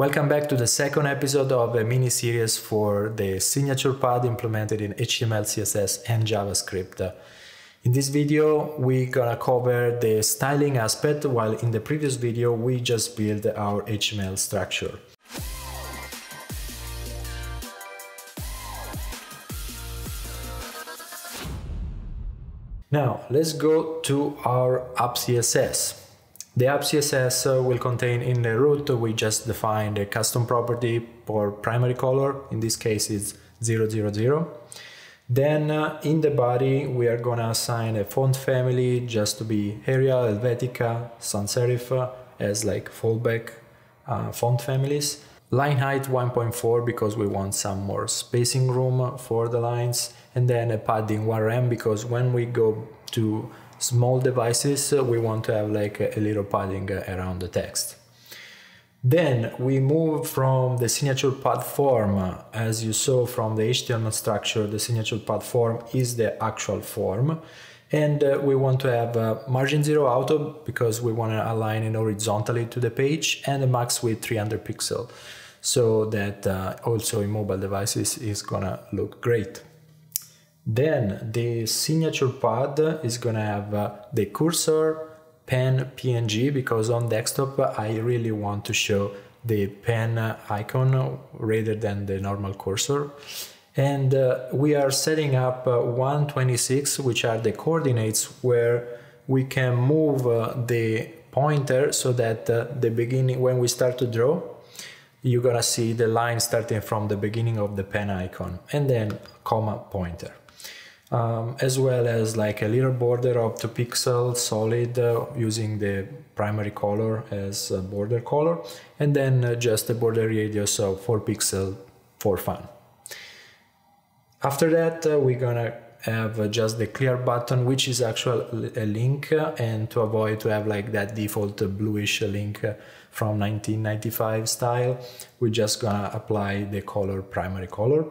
Welcome back to the second episode of a mini series for the signature pad implemented in HTML, CSS, and JavaScript. In this video, we're gonna cover the styling aspect, while in the previous video, we just built our HTML structure. Now, let's go to our app CSS. The app CSS will contain in the root, we just define the custom property for primary color. In this case, it's 000. Then uh, in the body, we are gonna assign a font family just to be Arial, Helvetica, Sans Serif uh, as like fallback uh, font families. Line height 1.4 because we want some more spacing room for the lines. And then a padding 1rem because when we go to small devices, uh, we want to have like a little padding uh, around the text. Then we move from the signature pad form, uh, as you saw from the HTML structure, the signature pad form is the actual form. And uh, we want to have margin zero auto because we want to align it horizontally to the page and a max width 300 pixel so that uh, also in mobile devices is gonna look great. Then the signature pad is gonna have uh, the cursor, pen, PNG, because on desktop I really want to show the pen icon rather than the normal cursor. And uh, we are setting up uh, 126, which are the coordinates where we can move uh, the pointer so that uh, the beginning, when we start to draw, you're gonna see the line starting from the beginning of the pen icon and then comma pointer um, as well as like a little border of 2 pixel solid uh, using the primary color as a border color and then uh, just a border radius of 4 pixel for fun. After that uh, we're gonna have uh, just the clear button which is actually a link uh, and to avoid to have like that default uh, bluish link from 1995 style we're just gonna apply the color primary color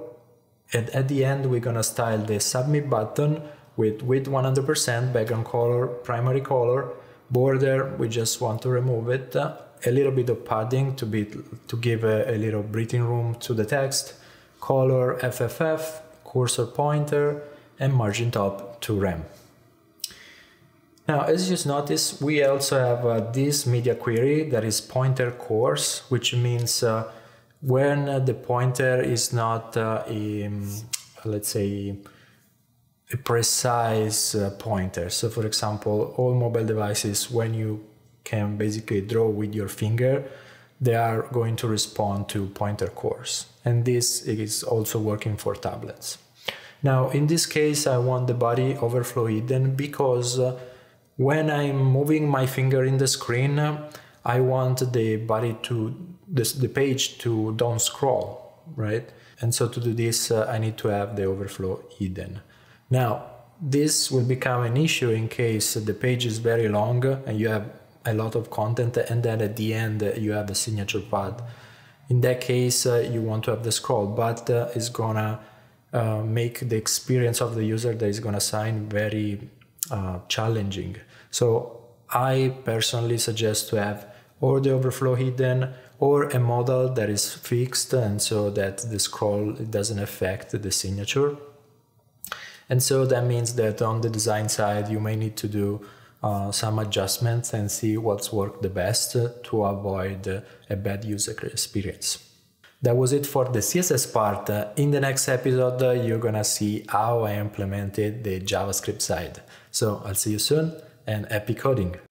and at the end, we're gonna style the submit button with width 100%, background color, primary color, border, we just want to remove it, uh, a little bit of padding to, be, to give a, a little breathing room to the text, color, FFF, cursor pointer, and margin top to RAM. Now, as you just noticed, we also have uh, this media query that is pointer course, which means uh, when the pointer is not, uh, a, um, let's say, a precise uh, pointer. So, for example, all mobile devices, when you can basically draw with your finger, they are going to respond to pointer cores. And this is also working for tablets. Now, in this case, I want the body overflow hidden because uh, when I'm moving my finger in the screen, I want the body to this, the page to don't scroll, right? And so to do this, uh, I need to have the overflow hidden. Now, this will become an issue in case the page is very long and you have a lot of content and then at the end you have a signature pad. In that case, uh, you want to have the scroll, but uh, it's gonna uh, make the experience of the user that is gonna sign very uh, challenging. So I personally suggest to have or the overflow hidden or a model that is fixed and so that the scroll doesn't affect the signature. And so that means that on the design side, you may need to do uh, some adjustments and see what's worked the best to avoid a bad user experience. That was it for the CSS part. In the next episode, you're gonna see how I implemented the JavaScript side. So I'll see you soon and happy coding!